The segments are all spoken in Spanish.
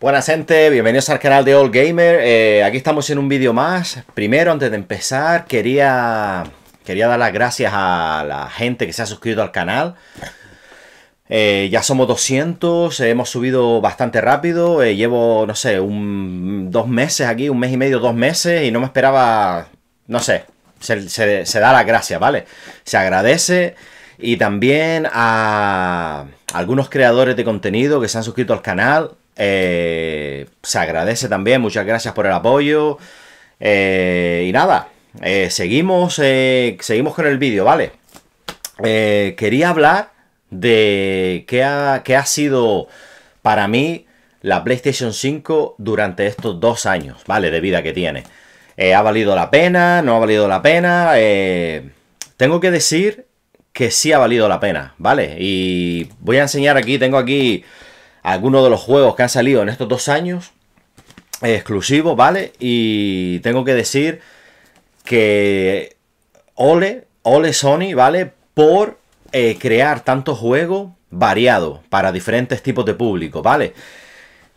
Buenas gente, bienvenidos al canal de All Gamer. Eh, aquí estamos en un vídeo más. Primero, antes de empezar, quería, quería dar las gracias a la gente que se ha suscrito al canal. Eh, ya somos 200, eh, hemos subido bastante rápido. llevo, no sé, un, dos meses aquí, un mes y medio, dos meses, y no me esperaba, no sé, se, se da las gracias, ¿vale? Se agradece y también a algunos creadores de contenido que se han suscrito al canal eh, se agradece también, muchas gracias por el apoyo. Eh, y nada, eh, seguimos, seguimos con el vídeo, ¿vale? quería hablar de qué ha, ha sido para mí la PlayStation 5 durante estos dos años, ¿vale? De vida que tiene. ¿Ha valido la pena? ¿No ha valido la pena? tengo que decir que sí ha valido la pena, ¿vale? Y voy a enseñar aquí, tengo aquí algunos de los juegos que han salido en estos dos años exclusivos, ¿vale? Y tengo que decir que ole, ole Sony, ¿vale? Por eh, crear tantos juegos variados para diferentes tipos de público, ¿vale?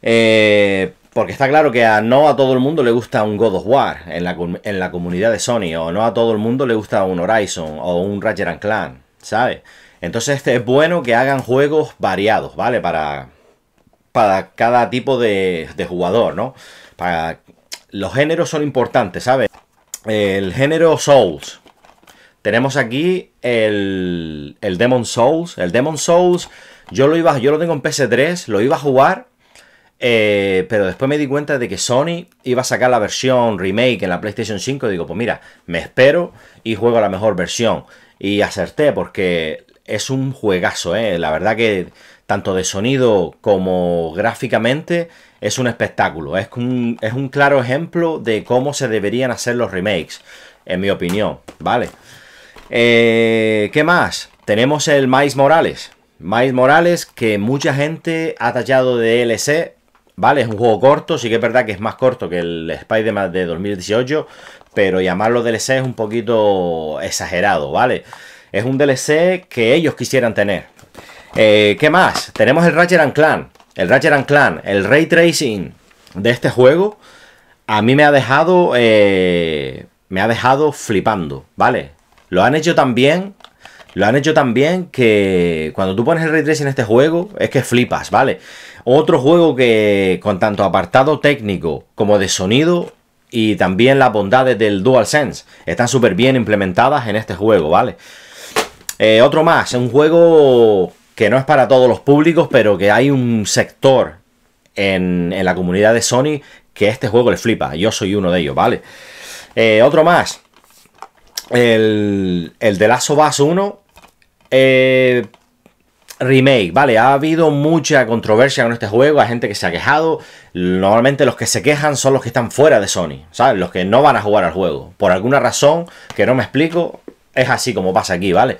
Eh, porque está claro que a, no a todo el mundo le gusta un God of War en la, comunidad de Sony, o no a todo el mundo le gusta un Horizon o un Ratchet Clan, ¿sabes? Entonces este es bueno que hagan juegos variados, ¿vale? Para, para cada tipo de, jugador, ¿no? Para, los géneros son importantes, ¿sabes? El género Souls. Tenemos aquí el, el Demon Souls. El Demon Souls, yo lo, iba, yo lo tengo en PS3, lo iba a jugar eh, pero después me di cuenta de que Sony iba a sacar la versión remake en la PlayStation 5. digo, pues mira, me espero y juego la mejor versión. Y acerté porque es un juegazo, ¿eh? La verdad que tanto de sonido como gráficamente, es un espectáculo. Es un, claro ejemplo de cómo se deberían hacer los remakes, en mi opinión, ¿vale? Eh, ¿Qué más? Tenemos el Miles Morales. Miles Morales, que mucha gente ha tallado de DLC, ¿vale? Es un juego corto, sí que es verdad que es más corto que el Spider-Man de 2018, pero llamarlo DLC es un poquito exagerado, ¿vale? Es un DLC que ellos quisieran tener, eh, ¿Qué más? Tenemos el Ratchet and Clan. El Ratchet and Clan, el ray tracing de este juego, a mí me ha dejado. Eh, me ha dejado flipando, ¿vale? Lo han hecho también lo han hecho también que cuando tú pones el ray tracing en este juego es que flipas, ¿vale? Otro juego que con tanto apartado técnico como de sonido y también las bondades del DualSense están súper bien implementadas en este juego, ¿vale? Eh, otro más, un juego que no es para todos los públicos, pero que hay un sector en, la comunidad de Sony que este juego le flipa. Yo soy uno de ellos, ¿vale? Eh, otro más. El, el de lazo of 1. Eh, remake, ¿vale? Ha habido mucha controversia con este juego, hay gente que se ha quejado. Normalmente los que se quejan son los que están fuera de Sony, ¿sabes? Los que no van a jugar al juego. Por alguna razón que no me explico, es así como pasa aquí, ¿vale?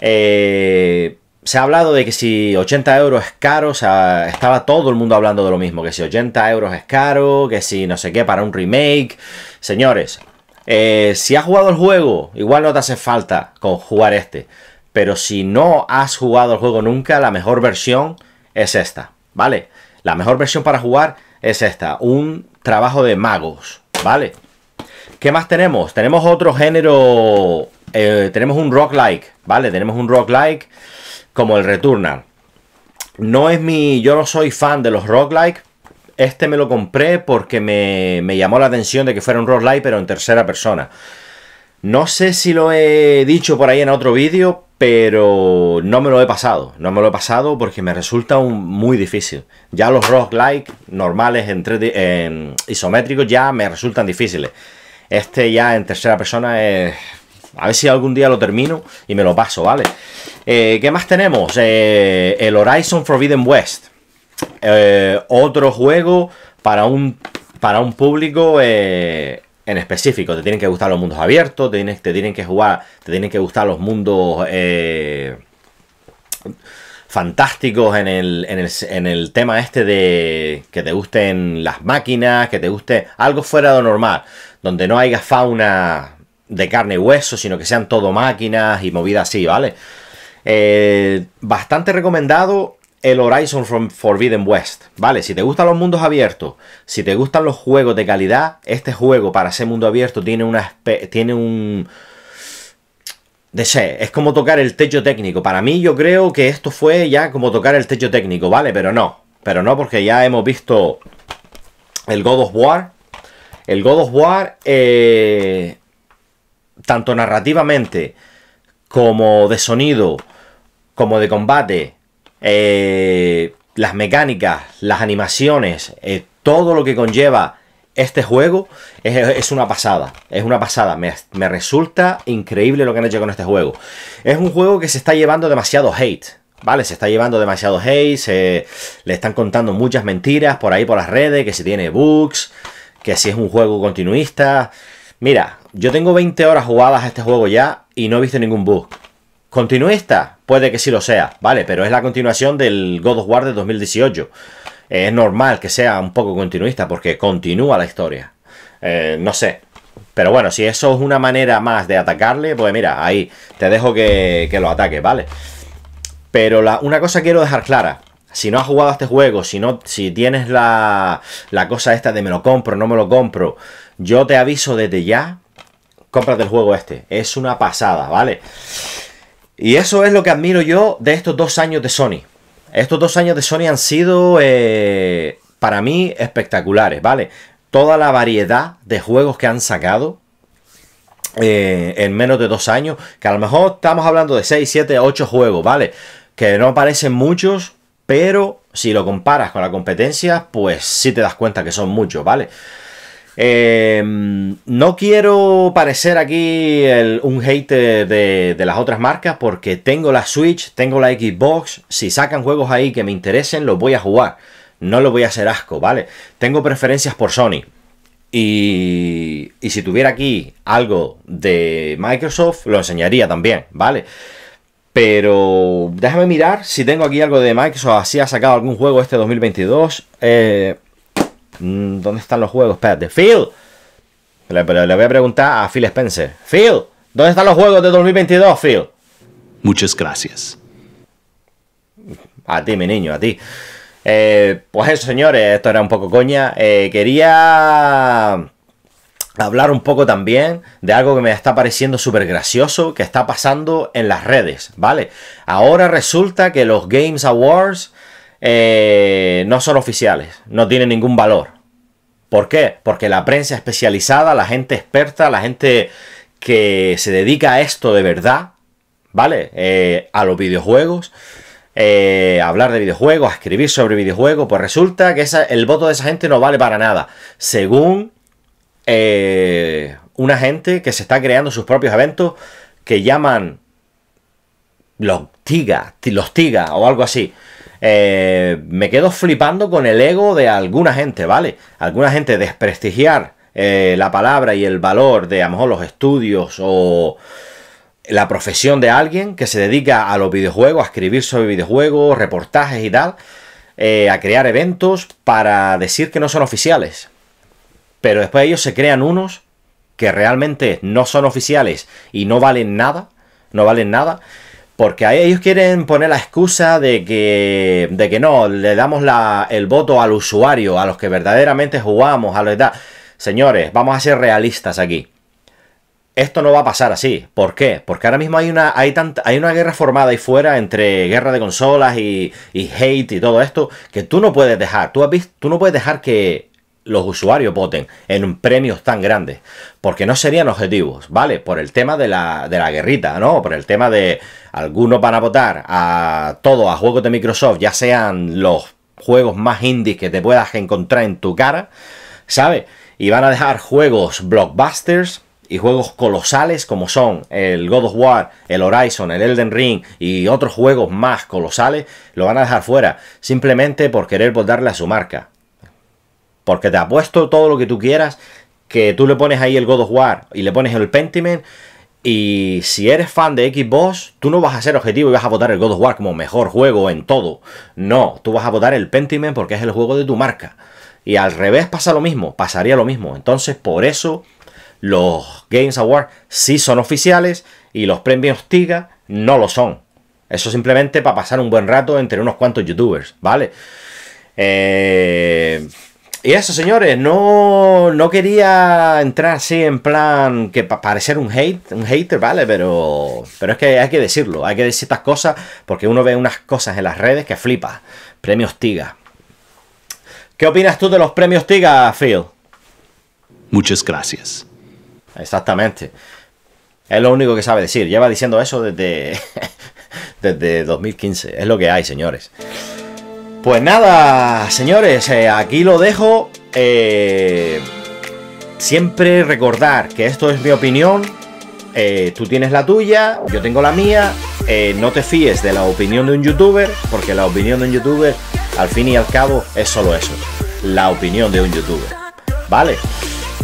Eh, se ha hablado de que si 80 euros es caro, o sea, estaba todo el mundo hablando de lo mismo, que si 80 euros es caro, que si no sé qué, para un remake. Señores, eh, si has jugado el juego, igual no te hace falta con jugar este. Pero si no has jugado el juego nunca, la mejor versión es esta, ¿vale? La mejor versión para jugar es esta, un trabajo de magos, ¿vale? ¿Qué más tenemos? Tenemos otro género, eh, tenemos un rock-like, ¿vale? Tenemos un rock-like como el Returnal. No es mi. Yo no soy fan de los like Este me lo compré porque me, llamó la atención de que fuera un roguelike, pero en tercera persona. No sé si lo he dicho por ahí en otro vídeo, pero no me lo he pasado. No me lo he pasado porque me resulta muy difícil. Ya los like normales entre isométricos ya me resultan difíciles. Este ya en tercera persona es a ver si algún día lo termino y me lo paso, ¿vale? Eh, ¿Qué más tenemos? Eh, el Horizon Forbidden West. Eh, otro juego para un, para un público en específico. Te tienen que gustar los mundos abiertos, te tienen, que jugar, te tienen que gustar los mundos fantásticos en el, en el, tema este de que te gusten las máquinas, que te guste algo fuera de lo normal, donde no haya fauna de carne y hueso, sino que sean todo máquinas y movidas así, ¿vale? Eh, bastante recomendado el Horizon from Forbidden West, ¿vale? Si te gustan los mundos abiertos, si te gustan los juegos de calidad, este juego para ser mundo abierto tiene una tiene un de sé, es como tocar el techo técnico. Para mí yo creo que esto fue ya como tocar el techo técnico, ¿vale? Pero no, pero no porque ya hemos visto el God of War, el God of War eh, tanto narrativamente como de sonido, como de combate, eh, las mecánicas, las animaciones, eh, todo lo que conlleva este juego es, una pasada, es una pasada, me, me, resulta increíble lo que han hecho con este juego. Es un juego que se está llevando demasiado hate. Vale, se está llevando demasiado hate, le están contando muchas mentiras por ahí por las redes, que si tiene bugs, que si es un juego continuista. Mira, yo tengo 20 horas jugadas a este juego ya y no he visto ningún bug. ¿Continuista? Puede que sí lo sea, ¿vale? Pero es la continuación del God of War de 2018. Es normal que sea un poco continuista porque continúa la historia. Eh, no sé. Pero bueno, si eso es una manera más de atacarle, pues mira, ahí te dejo que, que lo ataque ¿vale? Pero la, una cosa quiero dejar clara. Si no has jugado a este juego, si no, si tienes la, la cosa esta de me lo compro, no me lo compro, yo te aviso desde ya cómprate el juego este. Es una pasada, ¿vale? Y eso es lo que admiro yo de estos dos años de Sony. Estos dos años de Sony han sido, eh, para mí, espectaculares, ¿vale? Toda la variedad de juegos que han sacado, eh, en menos de dos años, que a lo mejor estamos hablando de 6, 7, 8 juegos, ¿vale? Que no parecen muchos, pero si lo comparas con la competencia, pues sí te das cuenta que son muchos, ¿vale? Em, no quiero parecer aquí un hater de, las otras marcas porque tengo la Switch, tengo la Xbox. Si sacan juegos ahí que me interesen, los voy a jugar. No lo voy a hacer asco, ¿vale? Tengo preferencias por Sony. Y, y si tuviera aquí algo de Microsoft, lo enseñaría también, ¿vale? Pero déjame mirar si tengo aquí algo de Microsoft. Si ha sacado algún juego este 2022. Eh, Mm, ¿Dónde están los juegos? Espérate, Phil. Le, voy a preguntar a Phil Spencer. Phil, ¿dónde están los juegos de 2022, Phil? Muchas gracias. A ti, mi niño, a ti. Eh, pues eso, señores, esto era un poco coña. Eh, quería hablar un poco también de algo que me está pareciendo súper gracioso que está pasando en las redes, ¿vale? Ahora resulta que los Games Awards eh, no son oficiales, no tienen ningún valor. ¿Por qué? Porque la prensa especializada, la gente experta, la gente que se dedica a esto de verdad, ¿vale? Eh, a los videojuegos, eh, a hablar de videojuegos, a escribir sobre videojuegos, pues resulta que el voto de esa gente no vale para nada, según una gente que se está creando sus propios eventos que llaman los tiga, los tiga o algo así. Eh, me quedo flipando con el ego de alguna gente, ¿vale? Alguna gente desprestigiar eh, la palabra y el valor de a lo mejor los estudios o la profesión de alguien que se dedica a los videojuegos, a escribir sobre videojuegos, reportajes y tal, eh, a crear eventos para decir que no son oficiales. Pero después ellos se crean unos que realmente no son oficiales y no valen nada, no valen nada. Porque ahí ellos quieren poner la excusa de que, de que no, le damos el voto al usuario, a los que verdaderamente jugamos, a los edad. Señores, vamos a ser realistas aquí. Esto no va a pasar así. ¿Por qué? Porque ahora mismo hay una, hay una guerra formada ahí fuera entre guerra de consolas y, y hate y todo esto que tú no puedes dejar. Tú, has visto, tú no puedes dejar que los usuarios voten en premios tan grandes, porque no serían objetivos, ¿vale? Por el tema de la, de la guerrita, ¿no? Por el tema de algunos van a votar a todo a juegos de Microsoft, ya sean los juegos más indies que te puedas encontrar en tu cara, ¿sabes? Y van a dejar juegos blockbusters y juegos colosales como son el God of War, el Horizon, el Elden Ring y otros juegos más colosales, lo van a dejar fuera simplemente por querer votarle a su marca. Porque te apuesto todo lo que tú quieras, que tú le pones ahí el God of War y le pones el Pentiment. Y si eres fan de Xbox, tú no vas a ser objetivo y vas a votar el God of War como mejor juego en todo. No, tú vas a votar el Pentiment porque es el juego de tu marca. Y al revés pasa lo mismo, pasaría lo mismo. Entonces, por eso los Games Awards sí son oficiales y los premios TIGA no lo son. Eso simplemente para pasar un buen rato entre unos cuantos youtubers, ¿vale? Eh, y eso, señores, no, quería entrar así en plan que parecer un hate, un hater, ¿vale? Pero, pero es que hay que decirlo, hay que decir estas cosas porque uno ve unas cosas en las redes que flipa. Premios Tiga. ¿Qué opinas tú de los premios Tiga, Phil? Muchas gracias. Exactamente. Es lo único que sabe decir. Lleva diciendo eso desde, desde 2015. Es lo que hay, señores. Pues nada, señores, eh, aquí lo dejo. Eh, siempre recordar que esto es mi opinión. Eh, tú tienes la tuya, yo tengo la mía. no te fíes de la opinión de un youtuber, porque la opinión de un youtuber, al fin y al cabo, es solo eso. La opinión de un youtuber. ¿Vale?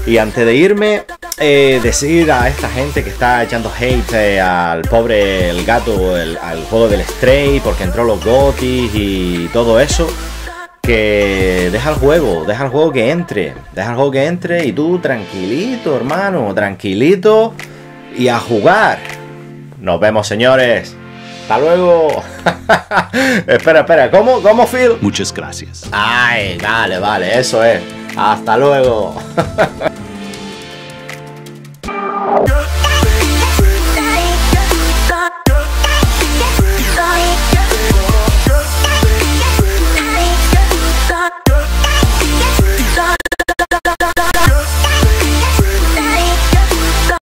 Y antes de irme, eh, decir a esta gente que está echando hate eh, al pobre el gato, al juego del Stray, porque entró los gotis y todo eso, que deja el juego, deja el juego que entre, deja el juego que entre y tú tranquilito, hermano, tranquilito y a jugar. Nos vemos, señores. Hasta luego. espera, espera, ¿cómo? ¿Cómo, Phil? Muchas gracias. Ay, vale, vale, eso es. Hasta luego. Girl,